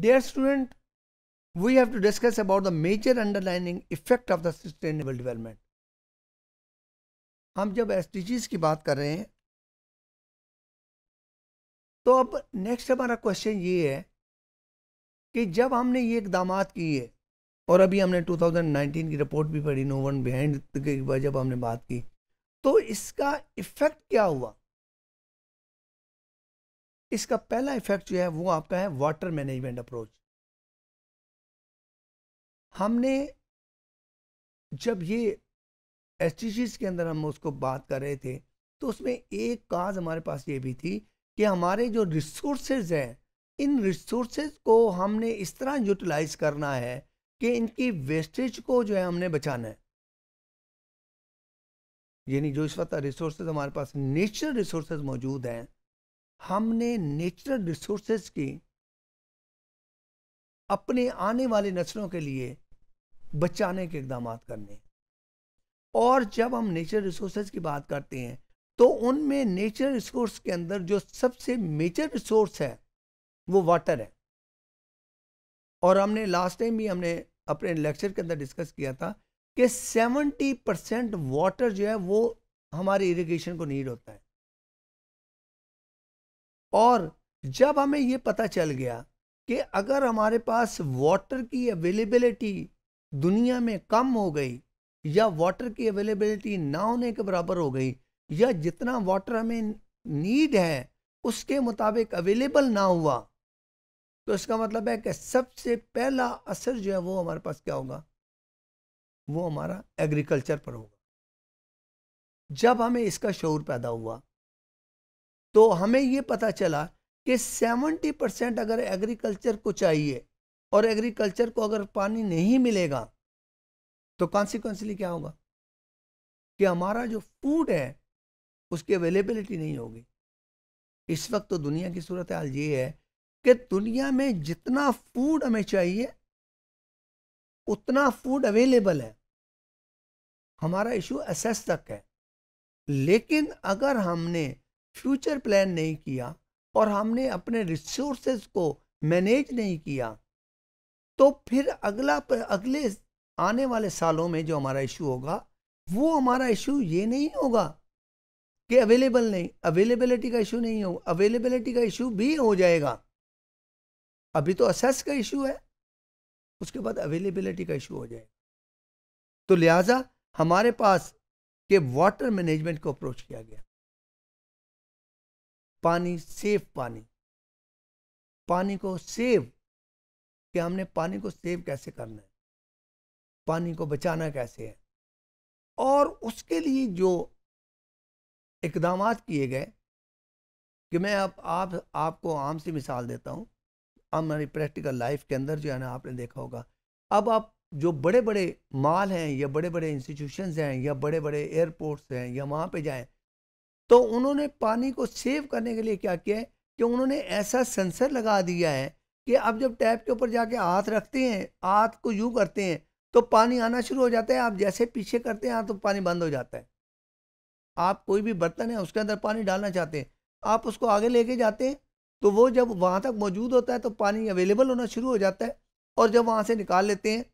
Dear student, we have to discuss about the major underlining effect of the sustainable development. हम जब S की बात कर रहे हैं तो अब नेक्स्ट हमारा क्वेश्चन ये है कि जब हमने ये इकदाम किए और अभी हमने 2019 की रिपोर्ट भी पढ़ी नो वन बिहाइंड जब हमने बात की तो इसका इफ़ेक्ट क्या हुआ इसका पहला इफेक्ट जो है वो आपका है वाटर मैनेजमेंट अप्रोच हमने जब ये एस के अंदर हम उसको बात कर रहे थे तो उसमें एक काज हमारे पास ये भी थी कि हमारे जो रिसोर्सेज हैं इन रिसोर्सेज को हमने इस तरह यूटिलाइज करना है कि इनकी वेस्टेज को जो है हमने बचाना है यानी जो इस वक्त रिसोर्सेज हमारे पास नेचुरल रिसोर्सेज मौजूद हैं हमने नेचुरल रिसोर्सेज की अपने आने वाले नस्लों के लिए बचाने के इकदाम करने और जब हम नेचुरल रिसोर्सेज की बात करते हैं तो उनमें नेचुरल रिसोर्स के अंदर जो सबसे मेजर रिसोर्स है वो वाटर है और हमने लास्ट टाइम भी हमने अपने लेक्चर के अंदर डिस्कस किया था कि 70 परसेंट वाटर जो है वो हमारे इरिगेशन को नीड होता है और जब हमें ये पता चल गया कि अगर हमारे पास वाटर की अवेलेबिलिटी दुनिया में कम हो गई या वाटर की अवेलेबिलिटी ना होने के बराबर हो गई या जितना वाटर हमें नीड है उसके मुताबिक अवेलेबल ना हुआ तो इसका मतलब है कि सबसे पहला असर जो है वो हमारे पास क्या होगा वो हमारा एग्रीकल्चर पर होगा जब हमें इसका शोर पैदा हुआ तो हमें ये पता चला कि 70 परसेंट अगर एग्रीकल्चर को चाहिए और एग्रीकल्चर को अगर पानी नहीं मिलेगा तो कॉन्सिक्वेंसली क्या होगा कि हमारा जो फूड है उसकी अवेलेबिलिटी नहीं होगी इस वक्त तो दुनिया की सूरत हाल ये है कि दुनिया में जितना फूड हमें चाहिए उतना फूड अवेलेबल है हमारा इशू एसेस तक है लेकिन अगर हमने फ्यूचर प्लान नहीं किया और हमने अपने रिसोर्सेज को मैनेज नहीं किया तो फिर अगला अगले आने वाले सालों में जो हमारा इशू होगा वो हमारा इशू ये नहीं होगा कि अवेलेबल नहीं अवेलेबिलिटी का इशू नहीं होगा अवेलेबिलिटी का इशू भी हो जाएगा अभी तो असेस का इशू है उसके बाद अवेलेबिलिटी का इशू हो जाएगा तो लिहाजा हमारे पास के वाटर मैनेजमेंट को अप्रोच किया गया पानी सेव पानी पानी को सेव कि हमने पानी को सेव कैसे करना है पानी को बचाना कैसे है और उसके लिए जो इकदाम किए गए कि मैं अब आप आपको आम सी मिसाल देता हूँ हमारी प्रैक्टिकल लाइफ के अंदर जो है ना आपने देखा होगा अब आप जो बड़े बड़े माल हैं या बड़े बड़े इंस्टीट्यूशंस हैं या बड़े बड़े एयरपोर्ट्स हैं या वहाँ पे जाएं तो उन्होंने पानी को सेव करने के लिए क्या किया है कि उन्होंने ऐसा सेंसर लगा दिया है कि अब जब टैप के ऊपर जाके हाथ रखते हैं हाथ को यूँ करते हैं तो पानी आना शुरू हो जाता है आप जैसे पीछे करते हैं हाँ, तो पानी बंद हो जाता है आप कोई भी बर्तन है उसके अंदर पानी डालना चाहते हैं आप उसको आगे लेके जाते हैं तो वो जब वहाँ तक मौजूद होता है तो पानी अवेलेबल होना शुरू हो जाता है और जब वहाँ से निकाल लेते हैं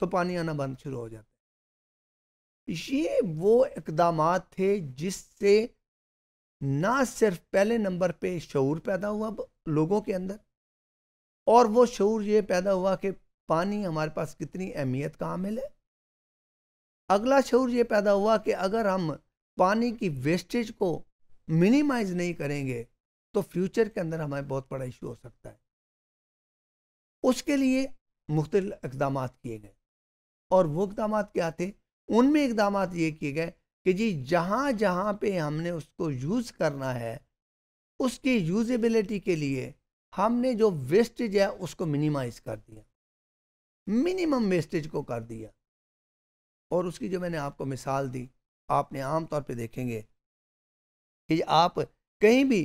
तो पानी आना बंद शुरू हो जाता है ये वो इकदाम थे जिससे ना सिर्फ पहले नंबर पे शूर पैदा हुआ लोगों के अंदर और वो शूर ये पैदा हुआ कि पानी हमारे पास कितनी अहमियत का हामिल है अगला शूर ये पैदा हुआ कि अगर हम पानी की वेस्टेज को मिनिमाइज नहीं करेंगे तो फ्यूचर के अंदर हमें बहुत बड़ा इशू हो सकता है उसके लिए मुख्तल इकदाम किए गए और वो इकदाम क्या थे उनमें इकदाम ये किए गए कि जी जहाँ जहाँ पे हमने उसको यूज़ करना है उसकी यूज़ेबिलिटी के लिए हमने जो वेस्टेज है उसको मिनिमाइज कर दिया मिनिमम वेस्टेज को कर दिया और उसकी जो मैंने आपको मिसाल दी आपने आम तौर पे देखेंगे कि आप कहीं भी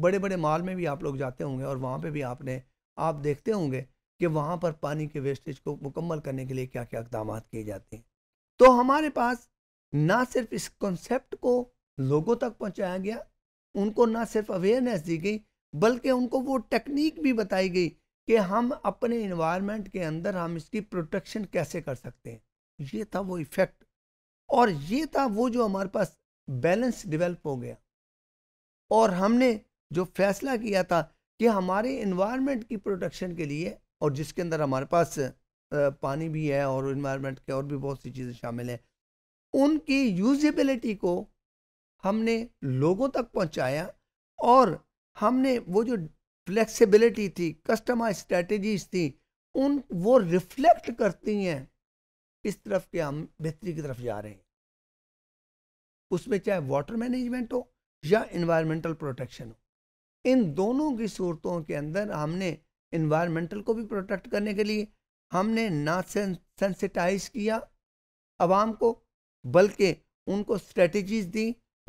बड़े बड़े माल में भी आप लोग जाते होंगे और वहाँ पे भी आपने आप देखते होंगे कि वहाँ पर पानी के वेस्टेज को मुकम्मल करने के लिए क्या क्या इकदाम किए जाते हैं तो हमारे पास ना सिर्फ इस कॉन्सेप्ट को लोगों तक पहुंचाया गया उनको ना सिर्फ अवेयरनेस दी गई बल्कि उनको वो टेक्निक भी बताई गई कि हम अपने इन्वायरमेंट के अंदर हम इसकी प्रोटेक्शन कैसे कर सकते हैं ये था वो इफ़ेक्ट और ये था वो जो हमारे पास बैलेंस डिवेल्प हो गया और हमने जो फैसला किया था कि हमारे इन्वायरमेंट की प्रोटेक्शन के लिए और जिसके अंदर हमारे पास पानी भी है और इन्वायरमेंट के और भी बहुत सी चीज़ें शामिल हैं उनकी यूजबिलिटी को हमने लोगों तक पहुंचाया और हमने वो जो फ्लेक्सिबिलिटी थी कस्टमाइज स्ट्रेटजीज थी उन वो रिफ्लेक्ट करती हैं किस तरफ के हम बेहतरी की तरफ जा रहे हैं उसमें चाहे वाटर मैनेजमेंट हो या इन्वायरमेंटल प्रोटेक्शन हो इन दोनों की सूरतों के अंदर हमने इन्वायरमेंटल को भी प्रोटेक्ट करने के लिए हमने ना सेंसिटाइज किया आवाम को बल्कि उनको स्ट्रेटजीज दी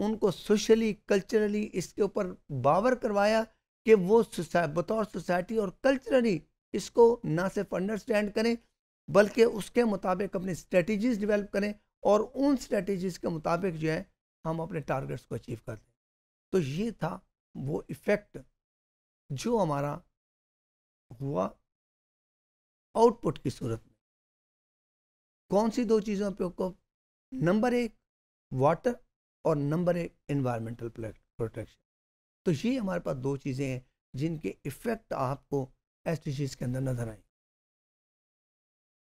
उनको सोशली कल्चरली इसके ऊपर बावर करवाया कि वो बतौर सोसाइटी और कल्चरली इसको ना सिर्फ अंडरस्टैंड करें बल्कि उसके मुताबिक अपनी स्ट्रेटजीज डेवलप करें और उन स्ट्रेटजीज के मुताबिक जो है हम अपने टारगेट्स को अचीव कर दें तो ये था वो इफ़ेक्ट जो हमारा हुआ आउटपुट की सूरत में कौन सी दो चीज़ों पर नंबर एक वाटर और नंबर एक इन्वायरमेंटल प्रोटेक्शन तो ये हमारे पास दो चीज़ें हैं जिनके इफ़ेक्ट आपको एस के अंदर नज़र आएंगे